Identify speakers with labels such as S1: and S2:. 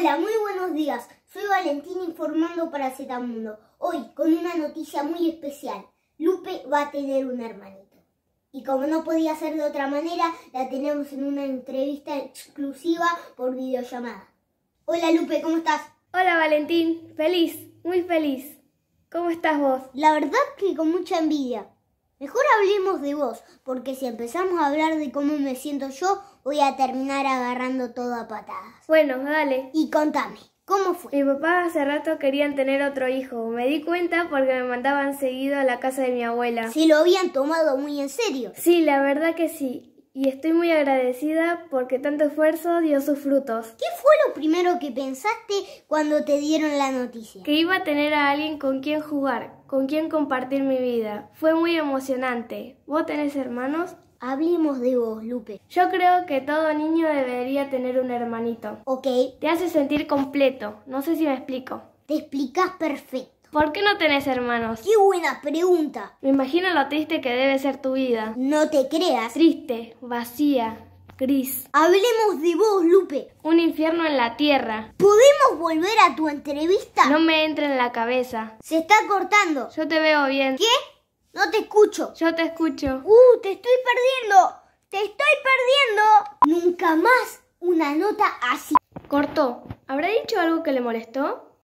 S1: Hola, muy buenos días. Soy Valentín informando para Mundo. Hoy con una noticia muy especial. Lupe va a tener un hermanito. Y como no podía ser de otra manera, la tenemos en una entrevista exclusiva por videollamada. Hola Lupe, ¿cómo estás? Hola Valentín, feliz, muy feliz. ¿Cómo estás vos? La verdad que con mucha envidia. Mejor hablemos de vos, porque si empezamos a hablar de cómo me siento yo, voy a terminar agarrando todo a patadas. Bueno, dale. Y contame, ¿cómo fue? Mi papá hace rato querían tener otro hijo. Me di cuenta porque me mandaban seguido a la casa de mi abuela. Si lo habían tomado muy en serio. Sí, la verdad que sí. Y estoy muy agradecida porque tanto esfuerzo dio sus frutos. ¿Qué fue lo primero que pensaste cuando te dieron la noticia? Que iba a tener a alguien con quien jugar, con quién compartir mi vida. Fue muy emocionante. ¿Vos tenés hermanos? Hablemos de vos, Lupe. Yo creo que todo niño debería tener un hermanito. Ok. Te hace sentir completo. No sé si me explico. Te explicas perfecto. ¿Por qué no tenés hermanos? ¡Qué buena pregunta! Me imagino lo triste que debe ser tu vida. No te creas. Triste, vacía, Gris. Hablemos de vos, Lupe. Un infierno en la tierra. ¿Podemos volver a tu entrevista? No me entra en la cabeza. Se está cortando. Yo te veo bien. ¿Qué? No te escucho. Yo te escucho. Uh, te estoy perdiendo. Te estoy perdiendo. Nunca más una nota así. Cortó. ¿Habrá dicho algo que le molestó?